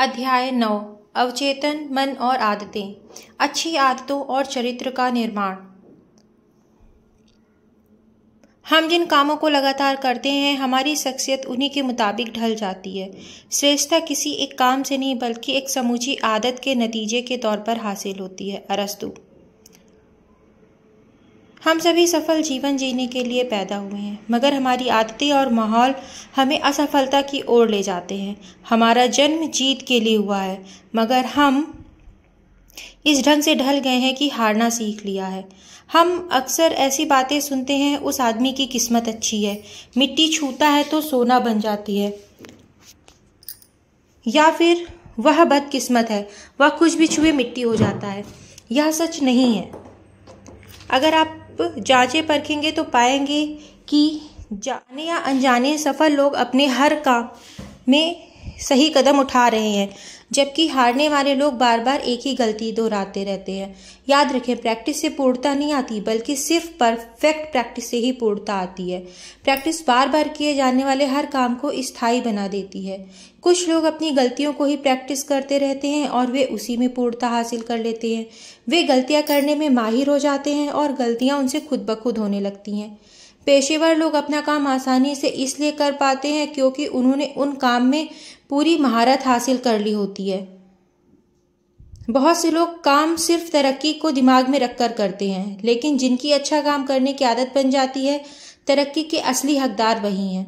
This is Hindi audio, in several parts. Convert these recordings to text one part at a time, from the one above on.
अध्याय नौ अवचेतन मन और आदतें अच्छी आदतों और चरित्र का निर्माण हम जिन कामों को लगातार करते हैं हमारी शख्सियत उन्हीं के मुताबिक ढल जाती है श्रेष्ठता किसी एक काम से नहीं बल्कि एक समूची आदत के नतीजे के तौर पर हासिल होती है अरस्तु हम सभी सफल जीवन जीने के लिए पैदा हुए हैं मगर हमारी आदतें और माहौल हमें असफलता की ओर ले जाते हैं हमारा जन्म जीत के लिए हुआ है मगर हम इस ढंग से ढल गए हैं कि हारना सीख लिया है हम अक्सर ऐसी बातें सुनते हैं उस आदमी की किस्मत अच्छी है मिट्टी छूता है तो सोना बन जाती है या फिर वह बदकिस्मत है वह कुछ भी छुए मिट्टी हो जाता है यह सच नहीं है अगर आप जांचें परखेंगे तो पाएंगे कि जाने या अनजाने सफल लोग अपने हर काम में सही कदम उठा रहे हैं जबकि हारने वाले लोग बार बार एक ही गलती दोहराते रहते हैं याद रखें प्रैक्टिस से पूर्णता नहीं आती बल्कि सिर्फ परफेक्ट प्रैक्टिस से ही पूर्णता आती है प्रैक्टिस बार बार किए जाने वाले हर काम को स्थायी बना देती है कुछ लोग अपनी गलतियों को ही प्रैक्टिस करते रहते हैं और वे उसी में पूर्णता हासिल कर लेते हैं वे गलतियाँ करने में माहिर हो जाते हैं और गलतियाँ उनसे खुद ब खुद होने लगती हैं पेशेवर लोग अपना काम आसानी से इसलिए कर पाते हैं क्योंकि उन्होंने उन काम में पूरी महारत हासिल कर ली होती है बहुत से लोग काम सिर्फ तरक्की को दिमाग में रखकर करते हैं लेकिन जिनकी अच्छा काम करने की आदत बन जाती है तरक्की के असली हकदार वही हैं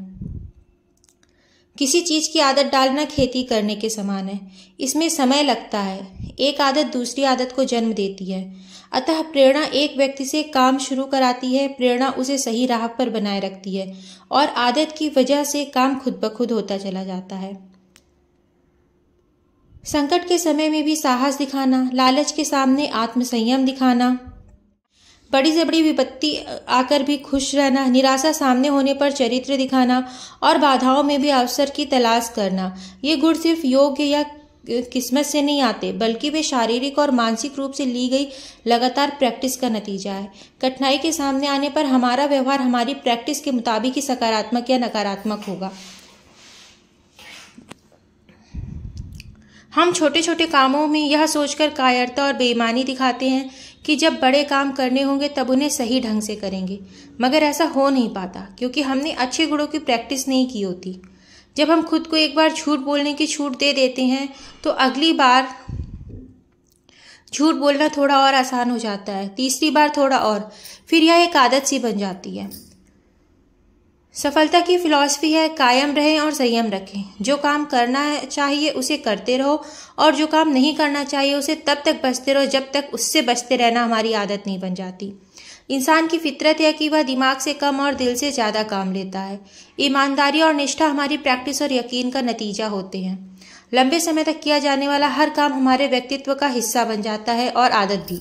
किसी चीज़ की आदत डालना खेती करने के समान है इसमें समय लगता है एक आदत दूसरी आदत को जन्म देती है अतः प्रेरणा एक व्यक्ति से काम शुरू कराती है प्रेरणा उसे सही राह पर बनाए रखती है और आदत की वजह से काम खुद ब खुद होता चला जाता है संकट के समय में भी साहस दिखाना लालच के सामने आत्मसंयम दिखाना बड़ी से बड़ी विपत्ति आकर भी खुश रहना निराशा सामने होने पर चरित्र दिखाना और बाधाओं में भी अवसर की तलाश करना ये गुण सिर्फ योग्य या किस्मत से नहीं आते बल्कि वे शारीरिक और मानसिक रूप से ली गई लगातार प्रैक्टिस का नतीजा है कठिनाई के सामने आने पर हमारा व्यवहार हमारी प्रैक्टिस के मुताबिक ही सकारात्मक या नकारात्मक होगा हम छोटे छोटे कामों में यह सोचकर कायरता और बेईमानी दिखाते हैं कि जब बड़े काम करने होंगे तब उन्हें सही ढंग से करेंगे मगर ऐसा हो नहीं पाता क्योंकि हमने अच्छे गुणों की प्रैक्टिस नहीं की होती जब हम खुद को एक बार झूठ बोलने की छूट दे देते हैं तो अगली बार झूठ बोलना थोड़ा और आसान हो जाता है तीसरी बार थोड़ा और फिर यह एक आदत सी बन जाती है सफलता की फिलॉसफी है कायम रहें और संयम रखें जो काम करना चाहिए उसे करते रहो और जो काम नहीं करना चाहिए उसे तब तक बचते रहो जब तक उससे बचते रहना हमारी आदत नहीं बन जाती इंसान की फितरत है कि वह दिमाग से कम और दिल से ज़्यादा काम लेता है ईमानदारी और निष्ठा हमारी प्रैक्टिस और यकीन का नतीजा होते हैं लंबे समय तक किया जाने वाला हर काम हमारे व्यक्तित्व का हिस्सा बन जाता है और आदत भी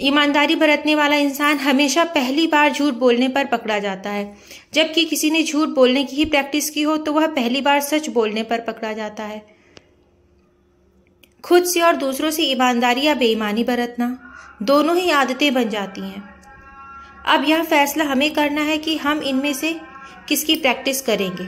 ईमानदारी बरतने वाला इंसान हमेशा पहली बार झूठ बोलने पर पकड़ा जाता है जबकि किसी ने झूठ बोलने की ही प्रैक्टिस की हो तो वह पहली बार सच बोलने पर पकड़ा जाता है खुद से और दूसरों से ईमानदारी या बेईमानी बरतना दोनों ही आदतें बन जाती हैं अब यह फैसला हमें करना है कि हम इनमें से किसकी प्रैक्टिस करेंगे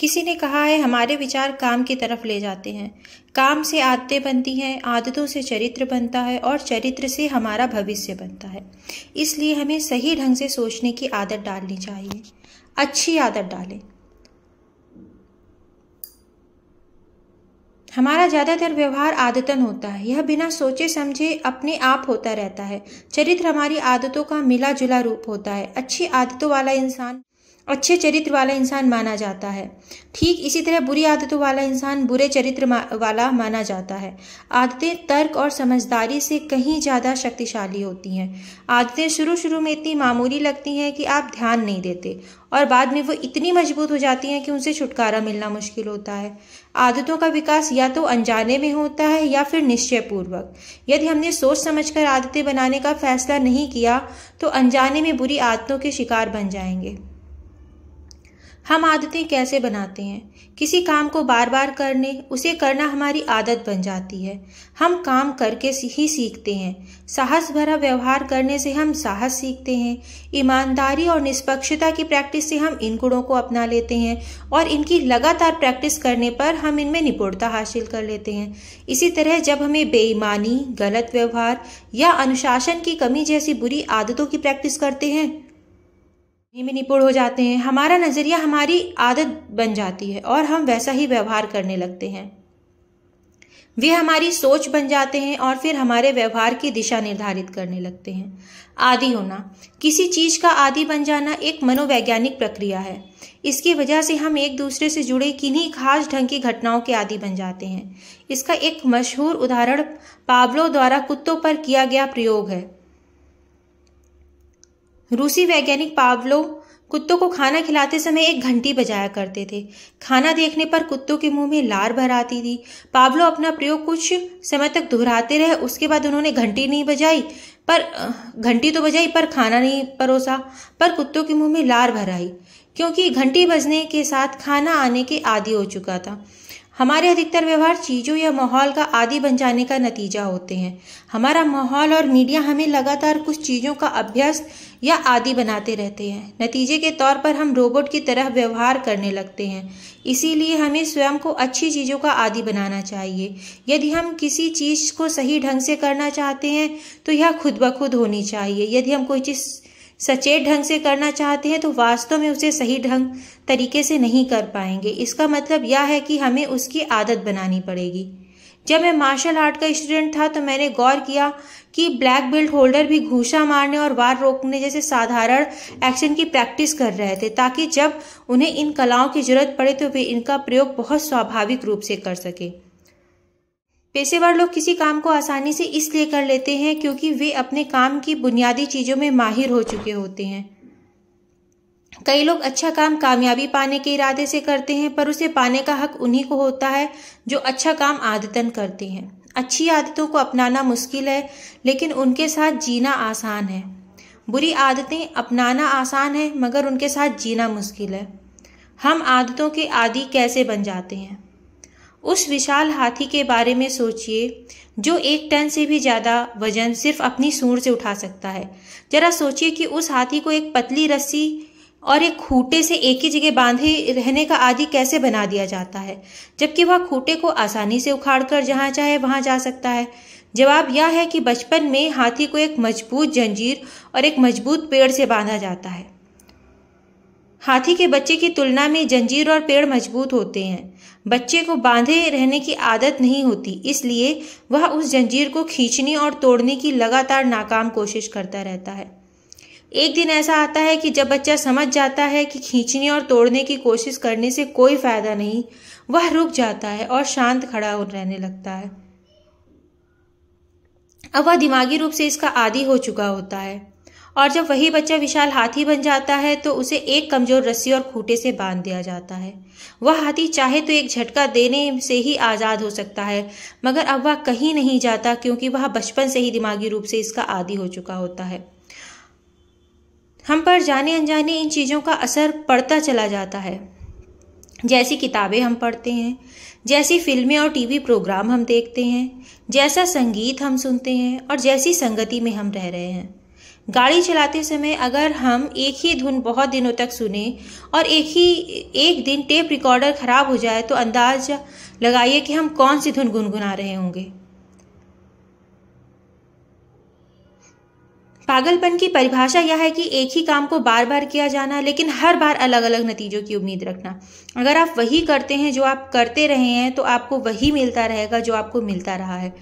किसी ने कहा है हमारे विचार काम की तरफ ले जाते हैं काम से आदतें बनती हैं आदतों से चरित्र बनता है और चरित्र से हमारा भविष्य बनता है इसलिए हमें सही ढंग से सोचने की आदत डालनी चाहिए अच्छी आदत डालें हमारा ज़्यादातर व्यवहार आदतन होता है यह बिना सोचे समझे अपने आप होता रहता है चरित्र हमारी आदतों का मिला जुला रूप होता है अच्छी आदतों वाला इंसान अच्छे चरित्र वाला इंसान माना जाता है ठीक इसी तरह बुरी आदतों वाला इंसान बुरे चरित्र वाला माना जाता है आदतें तर्क और समझदारी से कहीं ज़्यादा शक्तिशाली होती हैं आदतें शुरू शुरू में इतनी मामूली लगती हैं कि आप ध्यान नहीं देते और बाद में वो इतनी मजबूत हो जाती हैं कि उनसे छुटकारा मिलना मुश्किल होता है आदतों का विकास या तो अनजाने में होता है या फिर निश्चयपूर्वक यदि हमने सोच समझकर आदतें बनाने का फैसला नहीं किया तो अनजाने में बुरी आदतों के शिकार बन जाएंगे हम आदतें कैसे बनाते हैं किसी काम को बार बार करने उसे करना हमारी आदत बन जाती है हम काम करके ही सीखते हैं साहस भरा व्यवहार करने से हम साहस सीखते हैं ईमानदारी और निष्पक्षता की प्रैक्टिस से हम इन गुणों को अपना लेते हैं और इनकी लगातार प्रैक्टिस करने पर हम इनमें निपुणता हासिल कर लेते हैं इसी तरह जब हमें बेईमानी गलत व्यवहार या अनुशासन की कमी जैसी बुरी आदतों की प्रैक्टिस करते हैं में निपुण हो जाते हैं हमारा नज़रिया हमारी आदत बन जाती है और हम वैसा ही व्यवहार करने लगते हैं वे हमारी सोच बन जाते हैं और फिर हमारे व्यवहार की दिशा निर्धारित करने लगते हैं आदि होना किसी चीज़ का आदि बन जाना एक मनोवैज्ञानिक प्रक्रिया है इसकी वजह से हम एक दूसरे से जुड़े किन्हीं खास ढंग की घटनाओं के आदि बन जाते हैं इसका एक मशहूर उदाहरण पाब्लो द्वारा कुत्तों पर किया गया प्रयोग है रूसी वैज्ञानिक पावलो कुत्तों को खाना खिलाते समय एक घंटी बजाया करते थे खाना देखने पर कुत्तों के मुंह में लार भर आती थी पावलो अपना प्रयोग कुछ समय तक दोहराते रहे उसके बाद उन्होंने घंटी नहीं बजाई पर घंटी तो बजाई पर खाना नहीं परोसा पर कुत्तों के मुंह में लार भर आई क्योंकि घंटी बजने के साथ खाना आने के आदि हो चुका था हमारे अधिकतर व्यवहार चीज़ों या माहौल का आदि बन जाने का नतीजा होते हैं हमारा माहौल और मीडिया हमें लगातार कुछ चीज़ों का अभ्यस्त या आदि बनाते रहते हैं नतीजे के तौर पर हम रोबोट की तरह व्यवहार करने लगते हैं इसीलिए हमें स्वयं को अच्छी चीज़ों का आदि बनाना चाहिए यदि हम किसी चीज़ को सही ढंग से करना चाहते हैं तो यह खुद ब खुद होनी चाहिए यदि हम कोई चीज़ सचेत ढंग से करना चाहते हैं तो वास्तव में उसे सही ढंग तरीके से नहीं कर पाएंगे इसका मतलब यह है कि हमें उसकी आदत बनानी पड़ेगी जब मैं मार्शल आर्ट का स्टूडेंट था तो मैंने गौर किया कि ब्लैक बेल्ट होल्डर भी घूसा मारने और वार रोकने जैसे साधारण एक्शन की प्रैक्टिस कर रहे थे ताकि जब उन्हें इन कलाओं की जरूरत पड़े तो वे इनका प्रयोग बहुत स्वाभाविक रूप से कर सकें पेशेवर लोग किसी काम को आसानी से इसलिए कर लेते हैं क्योंकि वे अपने काम की बुनियादी चीज़ों में माहिर हो चुके होते हैं कई लोग अच्छा काम कामयाबी पाने के इरादे से करते हैं पर उसे पाने का हक उन्हीं को होता है जो अच्छा काम आदतन करते हैं अच्छी आदतों को अपनाना मुश्किल है लेकिन उनके साथ जीना आसान है बुरी आदतें अपनाना आसान है मगर उनके साथ जीना मुश्किल है हम आदतों के आदि कैसे बन जाते हैं उस विशाल हाथी के बारे में सोचिए जो एक टन से भी ज़्यादा वजन सिर्फ अपनी सूंड से उठा सकता है जरा सोचिए कि उस हाथी को एक पतली रस्सी और एक खूटे से एक ही जगह बांधे रहने का आदि कैसे बना दिया जाता है जबकि वह खूटे को आसानी से उखाड़कर जहाँ चाहे वहाँ जा सकता है जवाब यह है कि बचपन में हाथी को एक मजबूत जंजीर और एक मजबूत पेड़ से बांधा जाता है हाथी के बच्चे की तुलना में जंजीर और पेड़ मजबूत होते हैं बच्चे को बांधे रहने की आदत नहीं होती इसलिए वह उस जंजीर को खींचने और तोड़ने की लगातार नाकाम कोशिश करता रहता है एक दिन ऐसा आता है कि जब बच्चा समझ जाता है कि खींचने और तोड़ने की कोशिश करने से कोई फायदा नहीं वह रुक जाता है और शांत खड़ा रहने लगता है अब वह दिमागी रूप से इसका आदि हो चुका होता है और जब वही बच्चा विशाल हाथी बन जाता है तो उसे एक कमजोर रस्सी और खूटे से बांध दिया जाता है वह हाथी चाहे तो एक झटका देने से ही आज़ाद हो सकता है मगर अब वह कहीं नहीं जाता क्योंकि वह बचपन से ही दिमागी रूप से इसका आदि हो चुका होता है हम पर जाने अनजाने इन चीज़ों का असर पड़ता चला जाता है जैसी किताबें हम पढ़ते हैं जैसी फिल्में और टीवी प्रोग्राम हम देखते हैं जैसा संगीत हम सुनते हैं और जैसी संगति में हम रह रहे हैं गाड़ी चलाते समय अगर हम एक ही धुन बहुत दिनों तक सुने और एक ही एक दिन टेप रिकॉर्डर ख़राब हो जाए तो अंदाज लगाइए कि हम कौन सी धुन गुनगुना रहे होंगे पागलपन की परिभाषा यह है कि एक ही काम को बार बार किया जाना लेकिन हर बार अलग अलग नतीजों की उम्मीद रखना अगर आप वही करते हैं जो आप करते रहे हैं तो आपको वही मिलता रहेगा जो आपको मिलता रहा है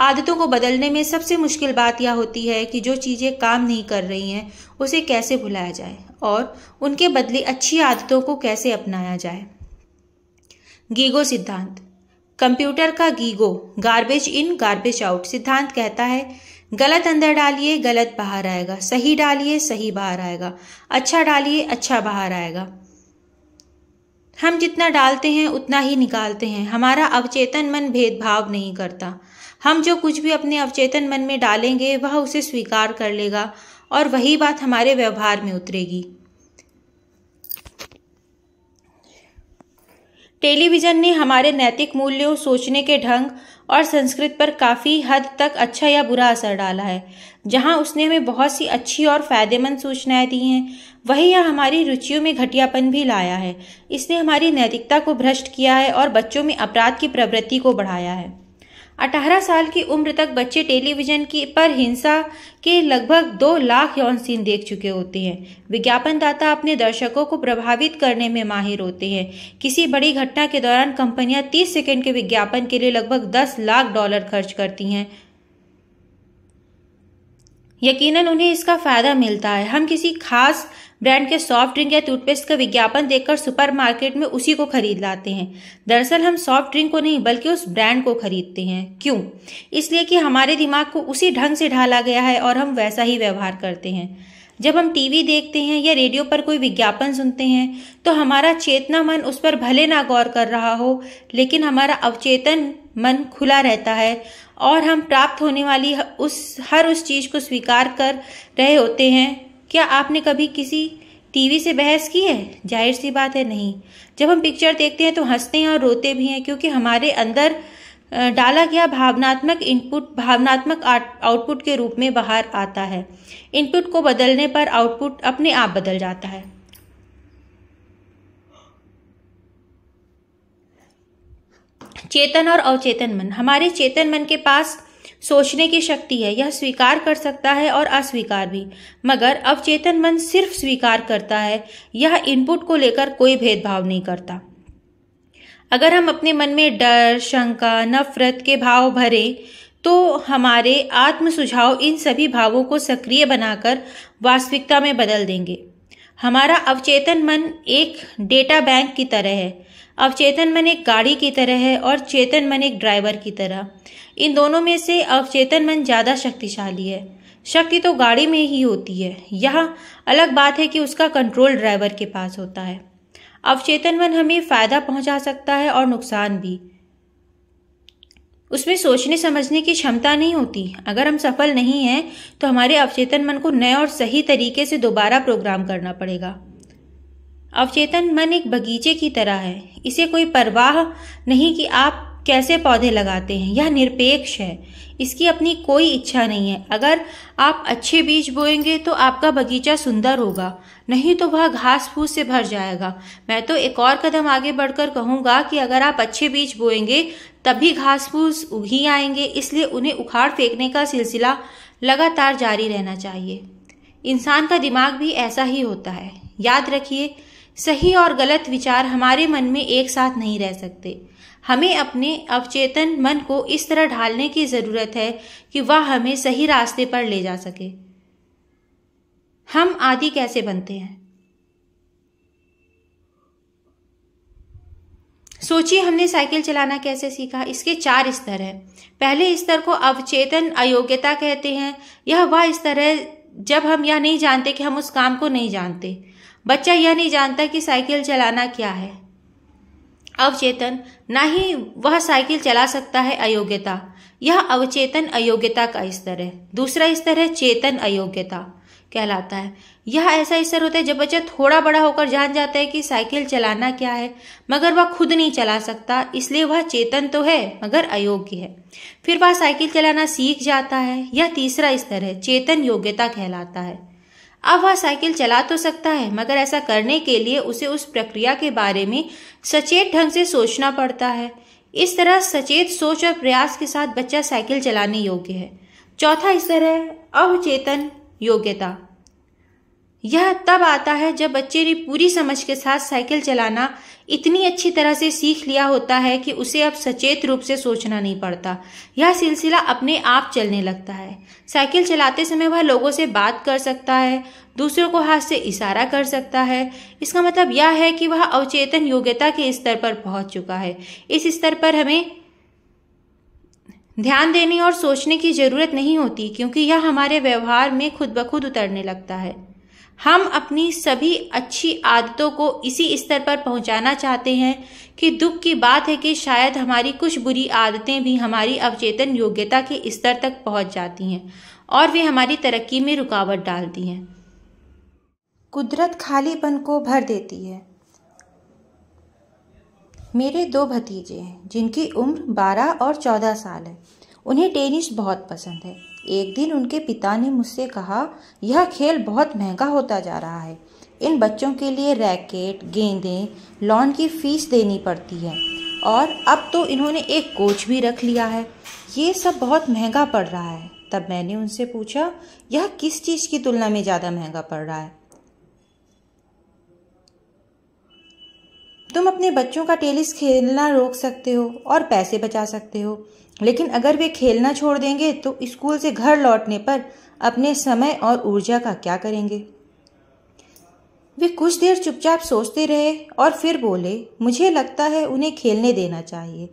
आदतों को बदलने में सबसे मुश्किल बात यह होती है कि जो चीज़ें काम नहीं कर रही हैं उसे कैसे भुलाया जाए और उनके बदले अच्छी आदतों को कैसे अपनाया जाए गीगो सिद्धांत कंप्यूटर का GIGO garbage in garbage out सिद्धांत कहता है गलत अंदर डालिए गलत बाहर आएगा सही डालिए सही बाहर आएगा अच्छा डालिए अच्छा बाहर आएगा हम जितना डालते हैं उतना ही निकालते हैं हमारा अवचेतन मन भेदभाव नहीं करता हम जो कुछ भी अपने अवचेतन मन में डालेंगे वह उसे स्वीकार कर लेगा और वही बात हमारे व्यवहार में उतरेगी टेलीविज़न ने हमारे नैतिक मूल्यों सोचने के ढंग और संस्कृत पर काफ़ी हद तक अच्छा या बुरा असर डाला है जहां उसने हमें बहुत सी अच्छी और फ़ायदेमंद सूचनाएं दी हैं वही यह हमारी रुचियों में घटियापन भी लाया है इसने हमारी नैतिकता को भ्रष्ट किया है और बच्चों में अपराध की प्रवृत्ति को बढ़ाया है अठारह साल की उम्र तक बच्चे टेलीविजन की पर हिंसा के लगभग दो लाख यौन सीन देख चुके होते हैं विज्ञापनदाता अपने दर्शकों को प्रभावित करने में माहिर होते हैं किसी बड़ी घटना के दौरान कंपनियां 30 सेकंड के विज्ञापन के लिए लगभग 10 लाख डॉलर खर्च करती हैं यकीनन उन्हें इसका फ़ायदा मिलता है हम किसी खास ब्रांड के सॉफ्ट ड्रिंक या टूथपेस्ट का विज्ञापन देखकर सुपरमार्केट में उसी को खरीद लाते हैं दरअसल हम सॉफ्ट ड्रिंक को नहीं बल्कि उस ब्रांड को खरीदते हैं क्यों इसलिए कि हमारे दिमाग को उसी ढंग से ढाला गया है और हम वैसा ही व्यवहार करते हैं जब हम टीवी देखते हैं या रेडियो पर कोई विज्ञापन सुनते हैं तो हमारा चेतना मन उस पर भले ना गौर कर रहा हो लेकिन हमारा अवचेतन मन खुला रहता है और हम प्राप्त होने वाली उस हर उस चीज़ को स्वीकार कर रहे होते हैं क्या आपने कभी किसी टीवी से बहस की है जाहिर सी बात है नहीं जब हम पिक्चर देखते हैं तो हंसते हैं और रोते भी हैं क्योंकि हमारे अंदर डाला गया भावनात्मक इनपुट भावनात्मक आउटपुट के रूप में बाहर आता है इनपुट को बदलने पर आउटपुट अपने आप बदल जाता है चेतन और अवचेतन मन हमारे चेतन मन के पास सोचने की शक्ति है यह स्वीकार कर सकता है और अस्वीकार भी मगर अवचेतन मन सिर्फ स्वीकार करता है यह इनपुट को लेकर कोई भेदभाव नहीं करता अगर हम अपने मन में डर शंका नफरत के भाव भरे तो हमारे आत्म सुझाव इन सभी भावों को सक्रिय बनाकर वास्तविकता में बदल देंगे हमारा अवचेतन मन एक डेटा बैंक की तरह है अवचेतन मन एक गाड़ी की तरह है और चेतन मन एक ड्राइवर की तरह इन दोनों में से अवचेतन मन ज़्यादा शक्तिशाली है शक्ति तो गाड़ी में ही होती है यह अलग बात है कि उसका कंट्रोल ड्राइवर के पास होता है अवचेतन मन हमें फ़ायदा पहुंचा सकता है और नुकसान भी उसमें सोचने समझने की क्षमता नहीं होती अगर हम सफल नहीं हैं तो हमारे अवचेतन मन को नए और सही तरीके से दोबारा प्रोग्राम करना पड़ेगा अवचेतन मन एक बगीचे की तरह है इसे कोई परवाह नहीं कि आप कैसे पौधे लगाते हैं यह निरपेक्ष है इसकी अपनी कोई इच्छा नहीं है अगर आप अच्छे बीज बोएंगे तो आपका बगीचा सुंदर होगा नहीं तो वह घास फूस से भर जाएगा मैं तो एक और कदम आगे बढ़कर कहूँगा कि अगर आप अच्छे बीज बोएंगे तभी घास फूस उगी आएंगे इसलिए उन्हें उखाड़ फेंकने का सिलसिला लगातार जारी रहना चाहिए इंसान का दिमाग भी ऐसा ही होता है याद रखिए सही और गलत विचार हमारे मन में एक साथ नहीं रह सकते हमें अपने अवचेतन मन को इस तरह ढालने की ज़रूरत है कि वह हमें सही रास्ते पर ले जा सके हम आदि कैसे बनते हैं सोचिए हमने साइकिल चलाना कैसे सीखा इसके चार स्तर हैं पहले स्तर को अवचेतन अयोग्यता कहते हैं यह वह स्तर है जब हम यह नहीं जानते कि हम उस काम को नहीं जानते बच्चा यह नहीं जानता कि साइकिल चलाना क्या है अवचेतन ना ही वह साइकिल चला सकता है अयोग्यता यह अवचेतन अयोग्यता का स्तर है दूसरा स्तर है चेतन अयोग्यता कहलाता है यह ऐसा स्तर होता है जब बच्चा थोड़ा बड़ा होकर जान जाता है कि साइकिल चलाना क्या है मगर वह खुद नहीं चला सकता इसलिए वह चेतन तो है मगर अयोग्य है फिर वह साइकिल चलाना सीख जाता है यह तीसरा स्तर है चेतन योग्यता कहलाता है अब वह साइकिल चला तो सकता है मगर ऐसा करने के लिए उसे उस प्रक्रिया के बारे में सचेत ढंग से सोचना पड़ता है इस तरह सचेत सोच और प्रयास के साथ बच्चा साइकिल चलाने योग्य है चौथा स्तर है अवचेतन योग्यता यह तब आता है जब बच्चे ने पूरी समझ के साथ साइकिल चलाना इतनी अच्छी तरह से सीख लिया होता है कि उसे अब सचेत रूप से सोचना नहीं पड़ता यह सिलसिला अपने आप चलने लगता है साइकिल चलाते समय वह लोगों से बात कर सकता है दूसरों को हाथ से इशारा कर सकता है इसका मतलब यह है कि वह अवचेतन योग्यता के स्तर पर पहुंच चुका है इस स्तर पर हमें ध्यान देने और सोचने की जरूरत नहीं होती क्योंकि यह हमारे व्यवहार में खुद ब खुद उतरने लगता है हम अपनी सभी अच्छी आदतों को इसी स्तर पर पहुंचाना चाहते हैं कि दुख की बात है कि शायद हमारी कुछ बुरी आदतें भी हमारी अवचेतन योग्यता के स्तर तक पहुंच जाती हैं और वे हमारी तरक्की में रुकावट डालती हैं कुदरत खालीपन को भर देती है मेरे दो भतीजे हैं जिनकी उम्र 12 और 14 साल है उन्हें टेनिस बहुत पसंद है एक दिन उनके पिता ने मुझसे कहा यह खेल बहुत महंगा होता जा रहा है इन बच्चों के लिए रैकेट गेंदें लॉन की फीस देनी पड़ती है और अब तो इन्होंने एक कोच भी रख लिया है ये सब बहुत महंगा पड़ रहा है तब मैंने उनसे पूछा यह किस चीज़ की तुलना में ज़्यादा महंगा पड़ रहा है अपने बच्चों का टेनिस खेलना रोक सकते हो और पैसे बचा सकते हो लेकिन अगर वे खेलना छोड़ देंगे तो स्कूल से घर लौटने पर अपने समय और ऊर्जा का क्या करेंगे वे कुछ देर चुपचाप सोचते रहे और फिर बोले मुझे लगता है उन्हें खेलने देना चाहिए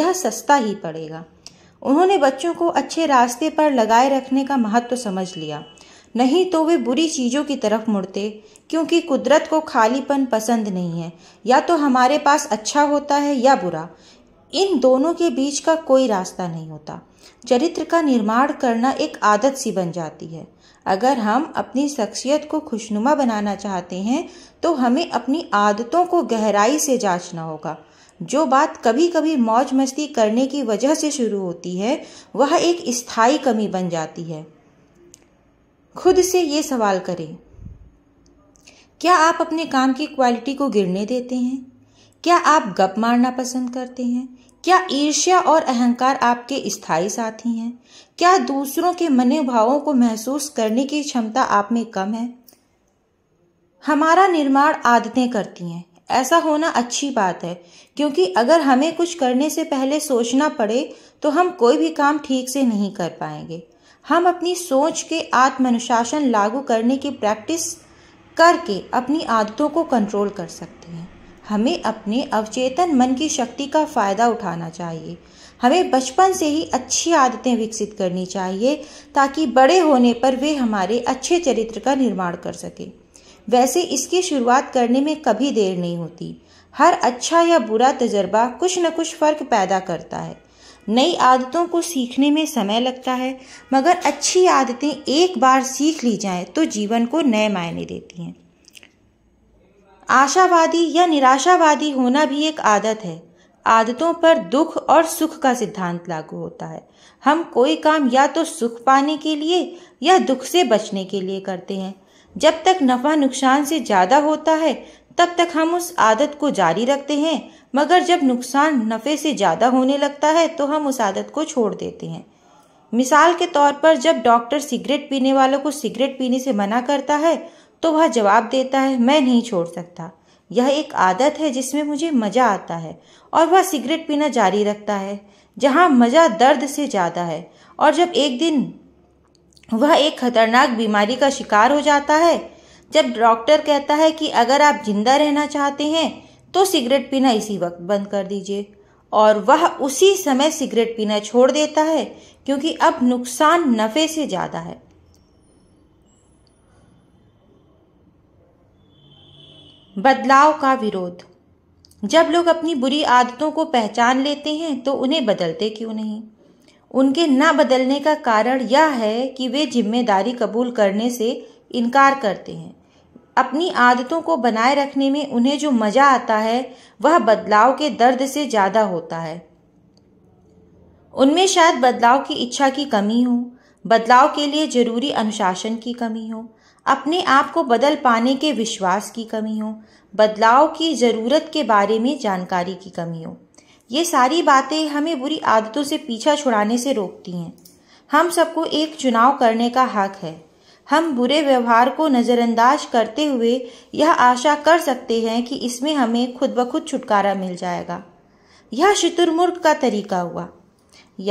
यह सस्ता ही पड़ेगा उन्होंने बच्चों को अच्छे रास्ते पर लगाए रखने का महत्व तो समझ लिया नहीं तो वे बुरी चीज़ों की तरफ मुड़ते क्योंकि कुदरत को खालीपन पसंद नहीं है या तो हमारे पास अच्छा होता है या बुरा इन दोनों के बीच का कोई रास्ता नहीं होता चरित्र का निर्माण करना एक आदत सी बन जाती है अगर हम अपनी शख्सियत को खुशनुमा बनाना चाहते हैं तो हमें अपनी आदतों को गहराई से जांचना होगा जो बात कभी कभी मौज मस्ती करने की वजह से शुरू होती है वह एक स्थायी कमी बन जाती है खुद से ये सवाल करें क्या आप अपने काम की क्वालिटी को गिरने देते हैं क्या आप गप मारना पसंद करते हैं क्या ईर्ष्या और अहंकार आपके स्थायी साथी हैं क्या दूसरों के मने भावों को महसूस करने की क्षमता आप में कम है हमारा निर्माण आदतें करती हैं ऐसा होना अच्छी बात है क्योंकि अगर हमें कुछ करने से पहले सोचना पड़े तो हम कोई भी काम ठीक से नहीं कर पाएंगे हम अपनी सोच के आत्म अनुशासन लागू करने की प्रैक्टिस करके अपनी आदतों को कंट्रोल कर सकते हैं हमें अपने अवचेतन मन की शक्ति का फ़ायदा उठाना चाहिए हमें बचपन से ही अच्छी आदतें विकसित करनी चाहिए ताकि बड़े होने पर वे हमारे अच्छे चरित्र का निर्माण कर सकें वैसे इसकी शुरुआत करने में कभी देर नहीं होती हर अच्छा या बुरा तजर्बा कुछ न कुछ फ़र्क पैदा करता है नई आदतों को सीखने में समय लगता है मगर अच्छी आदतें एक बार सीख ली जाएं तो जीवन को नए मायने देती हैं आशावादी या निराशावादी होना भी एक आदत है आदतों पर दुख और सुख का सिद्धांत लागू होता है हम कोई काम या तो सुख पाने के लिए या दुख से बचने के लिए करते हैं जब तक नफा नुकसान से ज़्यादा होता है तब तक हम उस आदत को जारी रखते हैं मगर जब नुकसान नफ़े से ज़्यादा होने लगता है तो हम उस आदत को छोड़ देते हैं मिसाल के तौर पर जब डॉक्टर सिगरेट पीने वालों को सिगरेट पीने से मना करता है तो वह जवाब देता है मैं नहीं छोड़ सकता यह एक आदत है जिसमें मुझे मज़ा आता है और वह सिगरेट पीना जारी रखता है जहाँ मज़ा दर्द से ज़्यादा है और जब एक दिन वह एक खतरनाक बीमारी का शिकार हो जाता है जब डॉक्टर कहता है कि अगर आप जिंदा रहना चाहते हैं तो सिगरेट पीना इसी वक्त बंद कर दीजिए और वह उसी समय सिगरेट पीना छोड़ देता है क्योंकि अब नुकसान नफ़े से ज़्यादा है बदलाव का विरोध जब लोग अपनी बुरी आदतों को पहचान लेते हैं तो उन्हें बदलते क्यों नहीं उनके न बदलने का कारण यह है कि वे जिम्मेदारी कबूल करने से इनकार करते हैं अपनी आदतों को बनाए रखने में उन्हें जो मज़ा आता है वह बदलाव के दर्द से ज़्यादा होता है उनमें शायद बदलाव की इच्छा की कमी हो बदलाव के लिए ज़रूरी अनुशासन की कमी हो अपने आप को बदल पाने के विश्वास की कमी हो बदलाव की ज़रूरत के बारे में जानकारी की कमी हो ये सारी बातें हमें बुरी आदतों से पीछा छुड़ाने से रोकती हैं हम सबको एक चुनाव करने का हक है हम बुरे व्यवहार को नज़रअंदाज करते हुए यह आशा कर सकते हैं कि इसमें हमें खुद ब खुद छुटकारा मिल जाएगा यह शुतुरमुर्ग का तरीका हुआ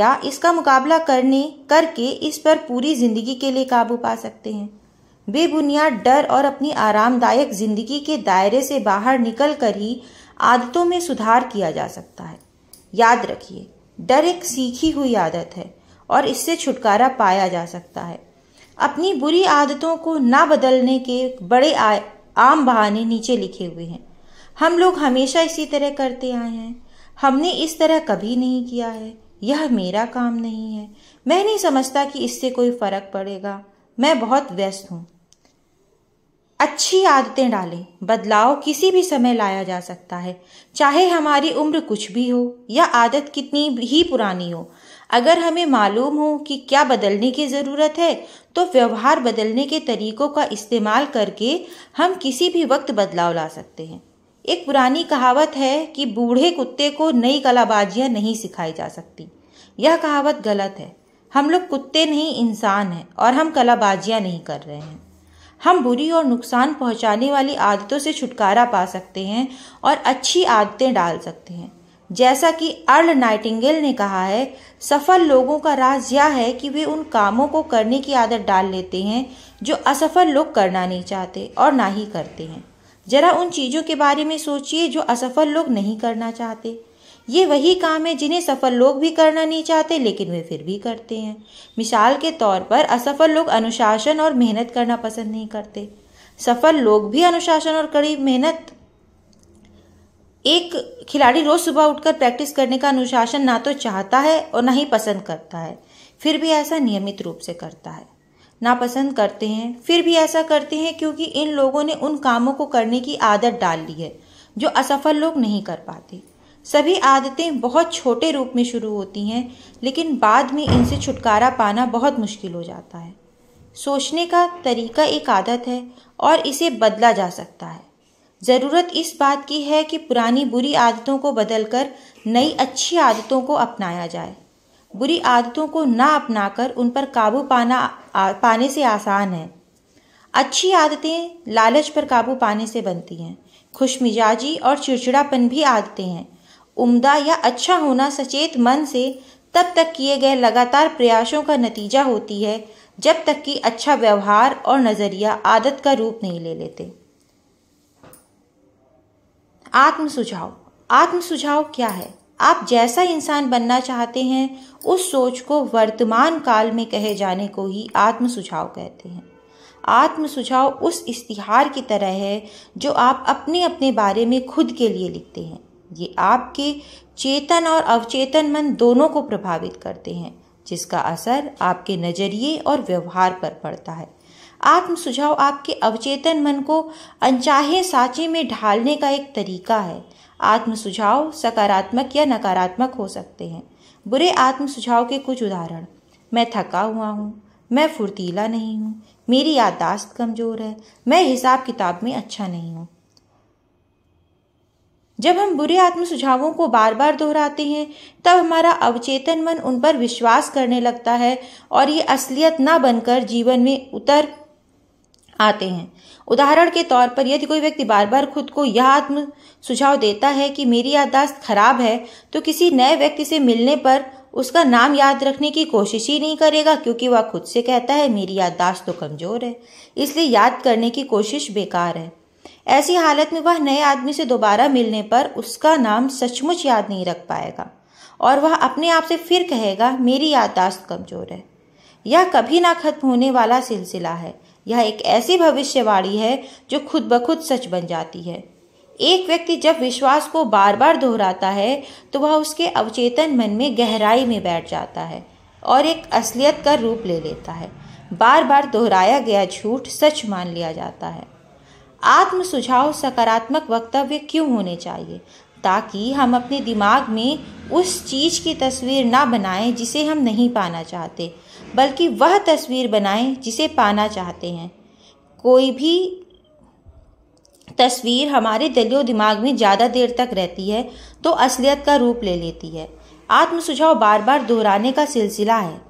या इसका मुकाबला करने करके इस पर पूरी ज़िंदगी के लिए काबू पा सकते हैं बेबुनियाद डर और अपनी आरामदायक ज़िंदगी के दायरे से बाहर निकल कर ही आदतों में सुधार किया जा सकता है याद रखिए डर एक सीखी हुई आदत है और इससे छुटकारा पाया जा सकता है अपनी बुरी आदतों को ना बदलने के बड़े आम बहाने नीचे लिखे हुए हैं हम लोग हमेशा इसी तरह करते आए हैं हमने इस तरह कभी नहीं किया है यह मेरा काम नहीं है मैं नहीं समझता कि इससे कोई फर्क पड़ेगा मैं बहुत व्यस्त हूँ अच्छी आदतें डालें बदलाव किसी भी समय लाया जा सकता है चाहे हमारी उम्र कुछ भी हो या आदत कितनी ही पुरानी हो अगर हमें मालूम हो कि क्या बदलने की ज़रूरत है तो व्यवहार बदलने के तरीकों का इस्तेमाल करके हम किसी भी वक्त बदलाव ला सकते हैं एक पुरानी कहावत है कि बूढ़े कुत्ते को नई कलाबाजियाँ नहीं सिखाई जा सकती यह कहावत गलत है हम लोग कुत्ते नहीं इंसान हैं और हम कलाबाजियाँ नहीं कर रहे हैं हम बुरी और नुकसान पहुंचाने वाली आदतों से छुटकारा पा सकते हैं और अच्छी आदतें डाल सकते हैं जैसा कि अर्ल नाइटिंगेल ने कहा है सफल लोगों का राज यह है कि वे उन कामों को करने की आदत डाल लेते हैं जो असफल लोग करना नहीं चाहते और ना ही करते हैं जरा उन चीज़ों के बारे में सोचिए जो असफल लोग नहीं करना चाहते ये वही काम है जिन्हें सफल लोग भी करना नहीं चाहते लेकिन वे फिर भी करते हैं मिसाल के तौर पर असफल लोग अनुशासन और मेहनत करना पसंद नहीं करते सफल लोग भी अनुशासन और कड़ी मेहनत एक खिलाड़ी रोज सुबह उठकर प्रैक्टिस करने का अनुशासन ना तो चाहता है और ना ही पसंद करता है फिर भी ऐसा नियमित रूप से करता है नापसंद करते हैं फिर भी ऐसा करते हैं क्योंकि इन लोगों ने उन कामों को करने की आदत डाल ली है जो असफल लोग नहीं कर पाते सभी आदतें बहुत छोटे रूप में शुरू होती हैं लेकिन बाद में इनसे छुटकारा पाना बहुत मुश्किल हो जाता है सोचने का तरीका एक आदत है और इसे बदला जा सकता है ज़रूरत इस बात की है कि पुरानी बुरी आदतों को बदलकर नई अच्छी आदतों को अपनाया जाए बुरी आदतों को ना अपनाकर उन पर काबू पाना आ, पाने से आसान है अच्छी आदतें लालच पर काबू पाने से बनती हैं खुश मिजाजी और चिड़चिड़ापन भी आदतें हैं उम्दा या अच्छा होना सचेत मन से तब तक किए गए लगातार प्रयासों का नतीजा होती है जब तक कि अच्छा व्यवहार और नज़रिया आदत का रूप नहीं ले लेते आत्म सुझाव आत्म सुझाव क्या है आप जैसा इंसान बनना चाहते हैं उस सोच को वर्तमान काल में कहे जाने को ही आत्म सुझाव कहते हैं आत्म सुझाव उस इश्तिहार की तरह है जो आप अपने अपने बारे में खुद के लिए लिखते हैं ये आपके चेतन और अवचेतन मन दोनों को प्रभावित करते हैं जिसका असर आपके नज़रिए और व्यवहार पर पड़ता है आत्म सुझाव आपके अवचेतन मन को अनचाहे सांचे में ढालने का एक तरीका है आत्म सुझाव सकारात्मक या नकारात्मक हो सकते हैं बुरे आत्म सुझाव के कुछ उदाहरण मैं थका हुआ हूँ मैं फुर्तीला नहीं हूँ मेरी याददाश्त कमज़ोर है मैं हिसाब किताब में अच्छा नहीं हूँ जब हम बुरे आत्म सुझावों को बार बार दोहराते हैं तब हमारा अवचेतन मन उन पर विश्वास करने लगता है और ये असलियत ना बनकर जीवन में उतर आते हैं उदाहरण के तौर पर यदि कोई व्यक्ति बार बार खुद को यह आत्म सुझाव देता है कि मेरी याददाश्त खराब है तो किसी नए व्यक्ति से मिलने पर उसका नाम याद रखने की कोशिश ही नहीं करेगा क्योंकि वह खुद से कहता है मेरी याददाश्त तो कमज़ोर है इसलिए याद करने की कोशिश बेकार है ऐसी हालत में वह नए आदमी से दोबारा मिलने पर उसका नाम सचमुच याद नहीं रख पाएगा और वह अपने आप से फिर कहेगा मेरी याददाश्त कमज़ोर है यह कभी ना खत्म होने वाला सिलसिला है यह एक ऐसी भविष्यवाणी है जो खुद ब खुद सच बन जाती है एक व्यक्ति जब विश्वास को बार बार दोहराता है तो वह उसके अवचेतन मन में गहराई में बैठ जाता है और एक असलियत का रूप ले लेता है बार बार दोहराया गया झूठ सच मान लिया जाता है आत्म सुझाव सकारात्मक वक्तव्य क्यों होने चाहिए ताकि हम अपने दिमाग में उस चीज़ की तस्वीर ना बनाएं जिसे हम नहीं पाना चाहते बल्कि वह तस्वीर बनाएं जिसे पाना चाहते हैं कोई भी तस्वीर हमारे दिलो दिमाग में ज़्यादा देर तक रहती है तो असलियत का रूप ले लेती है आत्म सुझाव बार बार दोहराने का सिलसिला है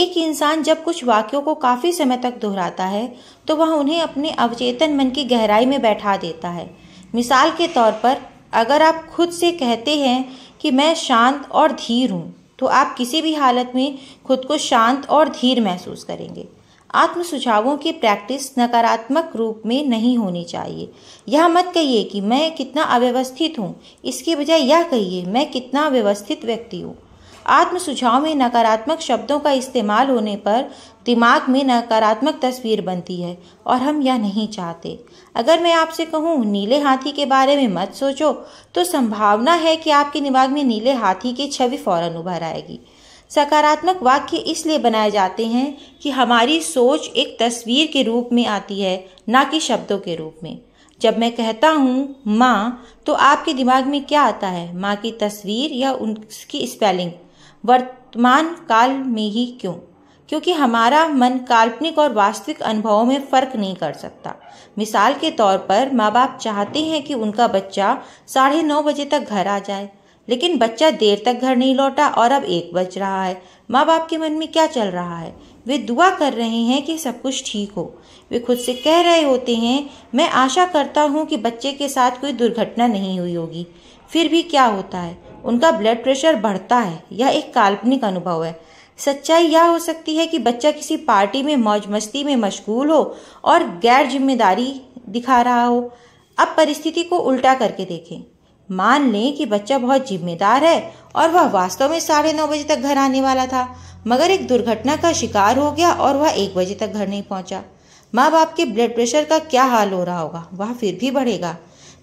एक इंसान जब कुछ वाक्यों को काफ़ी समय तक दोहराता है तो वह उन्हें अपने अवचेतन मन की गहराई में बैठा देता है मिसाल के तौर पर अगर आप खुद से कहते हैं कि मैं शांत और धीर हूँ तो आप किसी भी हालत में खुद को शांत और धीर महसूस करेंगे आत्म सुझावों की प्रैक्टिस नकारात्मक रूप में नहीं होनी चाहिए यह मत कहिए कि मैं कितना अव्यवस्थित हूँ इसके बजाय यह कहिए मैं कितना व्यवस्थित व्यक्ति हूँ आत्म सुझाव में नकारात्मक शब्दों का इस्तेमाल होने पर दिमाग में नकारात्मक तस्वीर बनती है और हम यह नहीं चाहते अगर मैं आपसे कहूँ नीले हाथी के बारे में मत सोचो तो संभावना है कि आपके दिमाग में नीले हाथी की छवि फौरन उभर आएगी सकारात्मक वाक्य इसलिए बनाए जाते हैं कि हमारी सोच एक तस्वीर के रूप में आती है ना कि शब्दों के रूप में जब मैं कहता हूँ माँ तो आपके दिमाग में क्या आता है माँ की तस्वीर या उसकी स्पेलिंग वर्तमान काल में ही क्यों क्योंकि हमारा मन काल्पनिक और वास्तविक अनुभवों में फ़र्क नहीं कर सकता मिसाल के तौर पर माँ बाप चाहते हैं कि उनका बच्चा साढ़े नौ बजे तक घर आ जाए लेकिन बच्चा देर तक घर नहीं लौटा और अब एक बज रहा है माँ बाप के मन में क्या चल रहा है वे दुआ कर रहे हैं कि सब कुछ ठीक हो वे खुद से कह रहे होते हैं मैं आशा करता हूँ कि बच्चे के साथ कोई दुर्घटना नहीं हुई होगी फिर भी क्या होता है उनका ब्लड प्रेशर बढ़ता है यह एक काल्पनिक अनुभव है सच्चाई यह हो सकती है कि बच्चा किसी पार्टी में मौज मस्ती में मशगूल हो और गैर जिम्मेदारी दिखा रहा हो अब परिस्थिति को उल्टा करके देखें मान लें कि बच्चा बहुत जिम्मेदार है और वह वास्तव में साढ़े नौ बजे तक घर आने वाला था मगर एक दुर्घटना का शिकार हो गया और वह एक बजे तक घर नहीं पहुंचा माँ बाप के ब्लड प्रेशर का क्या हाल हो रहा होगा वह फिर भी बढ़ेगा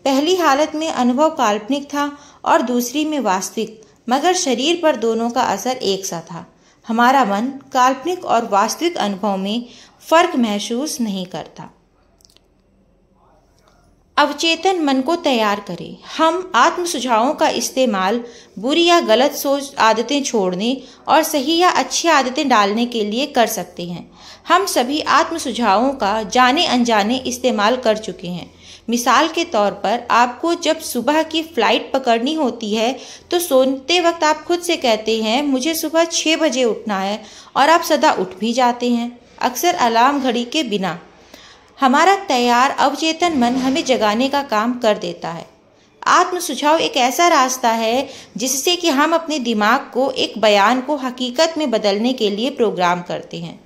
पहली हालत में अनुभव काल्पनिक था और दूसरी में वास्तविक मगर शरीर पर दोनों का असर एक सा था हमारा मन काल्पनिक और वास्तविक अनुभव में फर्क महसूस नहीं करता अवचेतन मन को तैयार करें हम आत्म सुझावों का इस्तेमाल बुरी या गलत सोच आदतें छोड़ने और सही या अच्छी आदतें डालने के लिए कर सकते हैं हम सभी आत्म सुझावों का जाने अनजाने इस्तेमाल कर चुके हैं मिसाल के तौर पर आपको जब सुबह की फ़्लाइट पकड़नी होती है तो सोते वक्त आप खुद से कहते हैं मुझे सुबह छः बजे उठना है और आप सदा उठ भी जाते हैं अक्सर अलार्म घड़ी के बिना हमारा तैयार अवचेतन मन हमें जगाने का काम कर देता है आत्म सुझाव एक ऐसा रास्ता है जिससे कि हम अपने दिमाग को एक बयान को हकीकत में बदलने के लिए प्रोग्राम करते हैं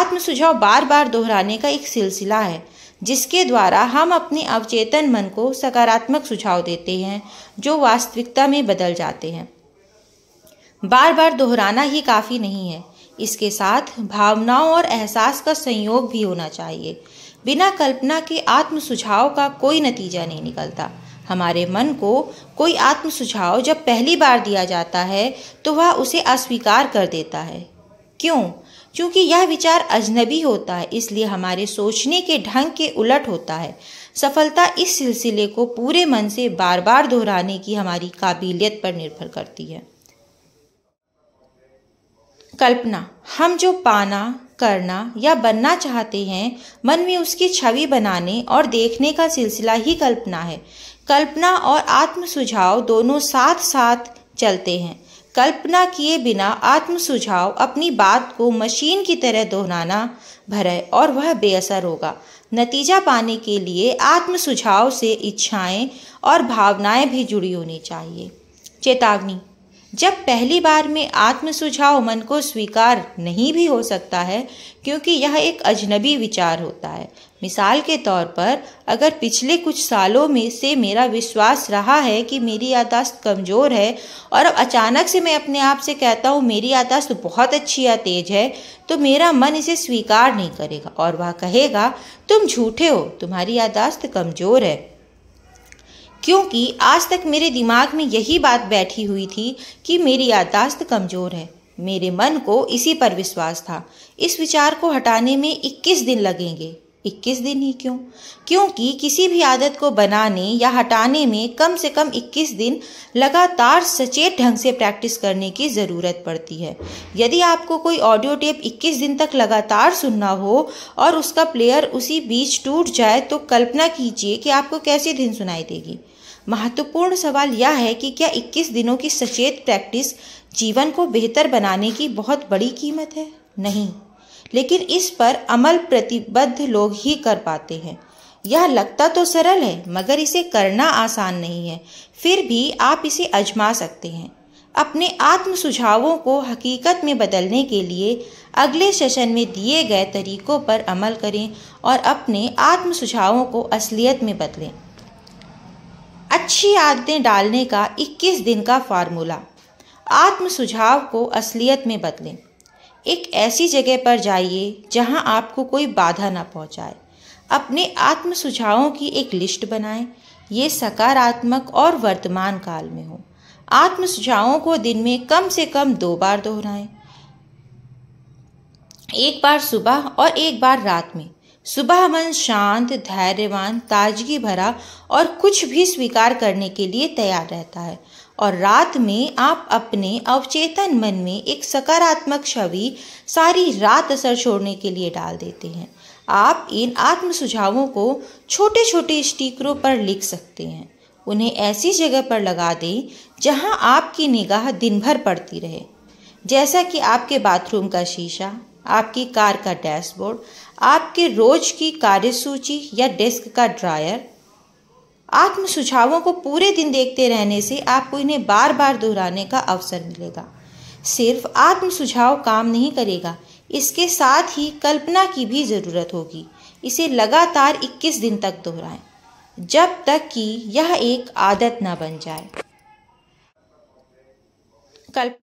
आत्म सुझाव बार बार दोहराने का एक सिलसिला है जिसके द्वारा हम अपने अवचेतन मन को सकारात्मक सुझाव देते हैं जो वास्तविकता में बदल जाते हैं बार बार दोहराना ही काफ़ी नहीं है इसके साथ भावनाओं और एहसास का संयोग भी होना चाहिए बिना कल्पना के आत्म सुझाव का कोई नतीजा नहीं निकलता हमारे मन को कोई आत्म सुझाव जब पहली बार दिया जाता है तो वह उसे अस्वीकार कर देता है क्यों क्योंकि यह विचार अजनबी होता है इसलिए हमारे सोचने के ढंग के उलट होता है सफलता इस सिलसिले को पूरे मन से बार बार दोहराने की हमारी काबिलियत पर निर्भर करती है कल्पना हम जो पाना करना या बनना चाहते हैं मन में उसकी छवि बनाने और देखने का सिलसिला ही कल्पना है कल्पना और आत्म सुझाव दोनों साथ साथ चलते हैं कल्पना किए बिना आत्म सुझाव अपनी बात को मशीन की तरह दोहराना भरे और वह बेअसर होगा नतीजा पाने के लिए आत्म सुझाव से इच्छाएं और भावनाएं भी जुड़ी होनी चाहिए चेतावनी जब पहली बार में आत्म सुझाव मन को स्वीकार नहीं भी हो सकता है क्योंकि यह एक अजनबी विचार होता है मिसाल के तौर पर अगर पिछले कुछ सालों में से मेरा विश्वास रहा है कि मेरी यादाश्त कमज़ोर है और अब अचानक से मैं अपने आप से कहता हूँ मेरी यादाश्त बहुत अच्छी या तेज है तो मेरा मन इसे स्वीकार नहीं करेगा और वह कहेगा तुम झूठे हो तुम्हारी यादाश्त कमज़ोर है क्योंकि आज तक मेरे दिमाग में यही बात बैठी हुई थी कि मेरी यादाश्त कमज़ोर है मेरे मन को इसी पर विश्वास था इस विचार को हटाने में 21 दिन लगेंगे इक्कीस दिन ही क्यों क्योंकि किसी भी आदत को बनाने या हटाने में कम से कम इक्कीस दिन लगातार सचेत ढंग से प्रैक्टिस करने की ज़रूरत पड़ती है यदि आपको कोई ऑडियो टेप इक्कीस दिन तक लगातार सुनना हो और उसका प्लेयर उसी बीच टूट जाए तो कल्पना कीजिए कि आपको कैसे दिन सुनाई देगी महत्वपूर्ण सवाल यह है कि क्या 21 दिनों की सचेत प्रैक्टिस जीवन को बेहतर बनाने की बहुत बड़ी कीमत है नहीं लेकिन इस पर अमल प्रतिबद्ध लोग ही कर पाते हैं यह लगता तो सरल है मगर इसे करना आसान नहीं है फिर भी आप इसे अजमा सकते हैं अपने आत्म सुझावों को हकीकत में बदलने के लिए अगले सेशन में दिए गए तरीकों पर अमल करें और अपने आत्म सुझावों को असलियत में बदलें अच्छी आदतें डालने का 21 दिन का फार्मूला आत्म सुझाव को असलियत में बदलें एक ऐसी जगह पर जाइए जहां आपको कोई बाधा ना पहुंचाए अपने आत्म सुझावों की एक लिस्ट बनाएं ये सकारात्मक और वर्तमान काल में हो आत्म सुझावों को दिन में कम से कम दो बार दोहराएं एक बार सुबह और एक बार रात में सुबह मन शांत धैर्यवान ताजगी भरा और कुछ भी स्वीकार करने के लिए तैयार रहता है और रात में आप अपने अवचेतन मन में एक सकारात्मक छवि सारी रात असर छोड़ने के लिए डाल देते हैं आप इन आत्म सुझावों को छोटे छोटे स्टिकरों पर लिख सकते हैं उन्हें ऐसी जगह पर लगा दें जहां आपकी निगाह दिन भर पड़ती रहे जैसा कि आपके बाथरूम का शीशा आपकी कार का डैशबोर्ड आपके रोज की कार्यसूची या डेस्क का ड्रायर आत्म सुझावों को पूरे दिन देखते रहने से आपको इन्हें बार बार दोहराने का अवसर मिलेगा सिर्फ आत्म सुझाव काम नहीं करेगा इसके साथ ही कल्पना की भी ज़रूरत होगी इसे लगातार 21 दिन तक दोहराएं जब तक कि यह एक आदत ना बन जाए कल्प